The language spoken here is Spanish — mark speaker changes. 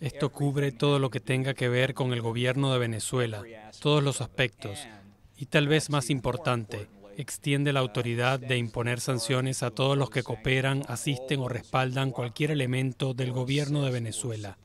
Speaker 1: Esto cubre todo lo que tenga que ver con el gobierno de Venezuela, todos los aspectos, y tal vez más importante, extiende la uh, autoridad de imponer sanciones a todos los que cooperan, asisten o respaldan cualquier elemento del gobierno de Venezuela.